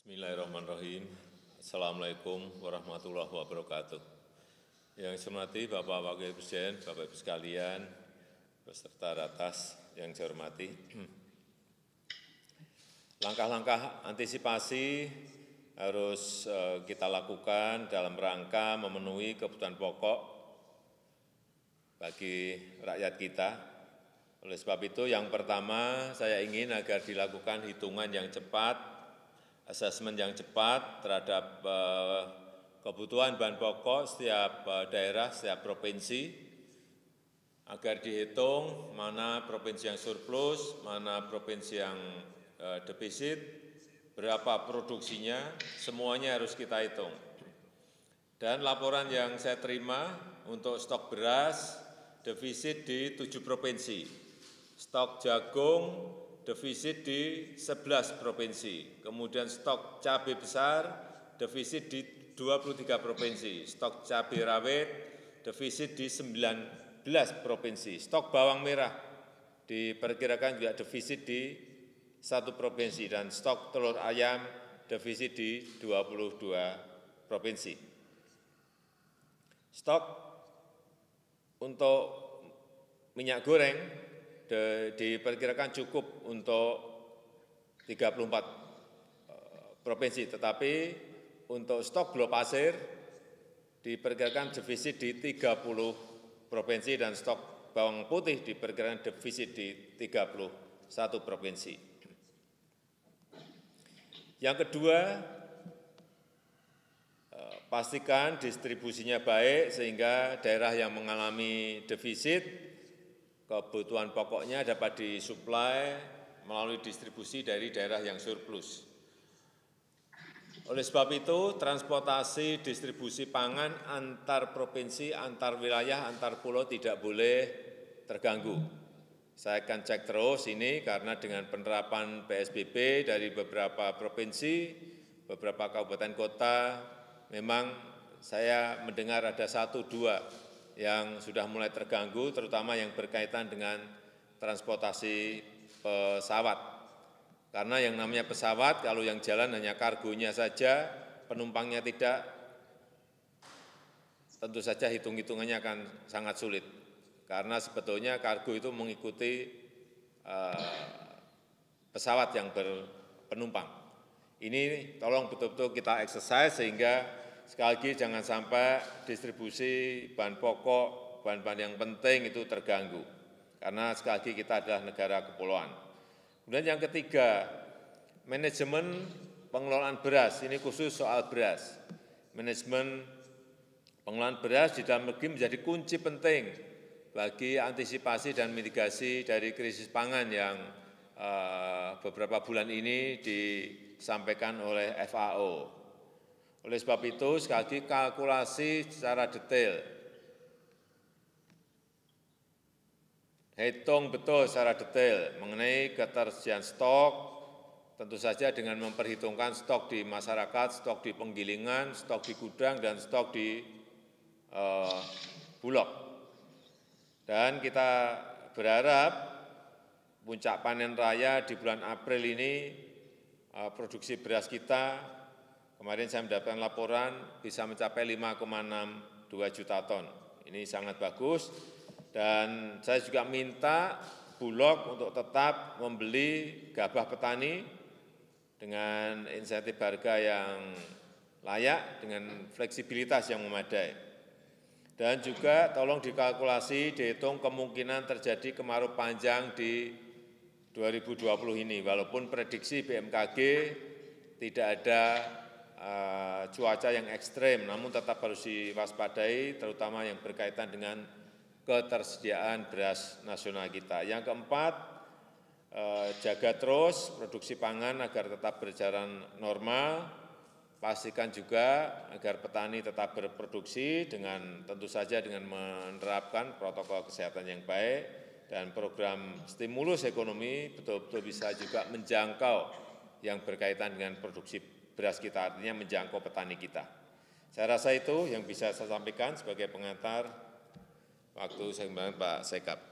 Bismillahirrahmanirrahim. Assalamualaikum warahmatullahi wabarakatuh. Yang saya hormati Bapak Wakil Presiden, Bapak Ibu sekalian, beserta ratas yang saya hormati. Langkah-langkah antisipasi harus eh, kita lakukan dalam rangka memenuhi kebutuhan pokok bagi rakyat kita. Oleh sebab itu yang pertama saya ingin agar dilakukan hitungan yang cepat asesmen yang cepat terhadap eh, kebutuhan bahan pokok setiap eh, daerah, setiap provinsi, agar dihitung mana provinsi yang surplus, mana provinsi yang eh, defisit, berapa produksinya, semuanya harus kita hitung. Dan laporan yang saya terima untuk stok beras defisit di tujuh provinsi, stok jagung defisit di 11 provinsi, kemudian stok cabai besar defisit di 23 provinsi, stok cabai rawit defisit di 19 provinsi, stok bawang merah diperkirakan juga defisit di satu provinsi dan stok telur ayam defisit di 22 provinsi. Stok untuk minyak goreng diperkirakan cukup untuk 34 eh, provinsi, tetapi untuk stok gula pasir diperkirakan defisit di 30 provinsi dan stok bawang putih diperkirakan defisit di 31 provinsi. Yang kedua, eh, pastikan distribusinya baik sehingga daerah yang mengalami defisit kebutuhan pokoknya dapat disuplai melalui distribusi dari daerah yang surplus. Oleh sebab itu, transportasi distribusi pangan antar provinsi, antar wilayah, antar pulau tidak boleh terganggu. Saya akan cek terus ini karena dengan penerapan PSBB dari beberapa provinsi, beberapa kabupaten kota, memang saya mendengar ada satu dua yang sudah mulai terganggu, terutama yang berkaitan dengan transportasi pesawat. Karena yang namanya pesawat, kalau yang jalan hanya kargonya saja, penumpangnya tidak, tentu saja hitung-hitungannya akan sangat sulit. Karena sebetulnya kargo itu mengikuti eh, pesawat yang berpenumpang. Ini tolong betul-betul kita exercise sehingga sekali lagi jangan sampai distribusi bahan pokok, bahan-bahan yang penting itu terganggu. Karena sekali lagi kita adalah negara kepulauan. Kemudian yang ketiga, manajemen pengelolaan beras. Ini khusus soal beras. Manajemen pengelolaan beras di dalam negeri menjadi kunci penting bagi antisipasi dan mitigasi dari krisis pangan yang eh, beberapa bulan ini disampaikan oleh FAO. Oleh sebab itu, sekali lagi kalkulasi secara detail. Hitung betul secara detail mengenai ketersediaan stok, tentu saja dengan memperhitungkan stok di masyarakat, stok di penggilingan, stok di gudang, dan stok di uh, bulog. Dan kita berharap puncak panen raya di bulan April ini eh, produksi beras kita kemarin saya mendapatkan laporan bisa mencapai 5,62 juta ton. Ini sangat bagus dan saya juga minta Bulog untuk tetap membeli gabah petani dengan insentif harga yang layak, dengan fleksibilitas yang memadai. Dan juga tolong dikalkulasi, dihitung kemungkinan terjadi kemarau panjang di 2020 ini, walaupun prediksi BMKG tidak ada Eh, cuaca yang ekstrim, namun tetap harus diwaspadai, terutama yang berkaitan dengan ketersediaan beras nasional kita. Yang keempat, eh, jaga terus produksi pangan agar tetap berjalan normal, pastikan juga agar petani tetap berproduksi dengan tentu saja dengan menerapkan protokol kesehatan yang baik dan program stimulus ekonomi betul-betul bisa juga menjangkau yang berkaitan dengan produksi beras kita, artinya menjangkau petani kita. Saya rasa itu yang bisa saya sampaikan sebagai pengantar waktu saya Pak Sekap.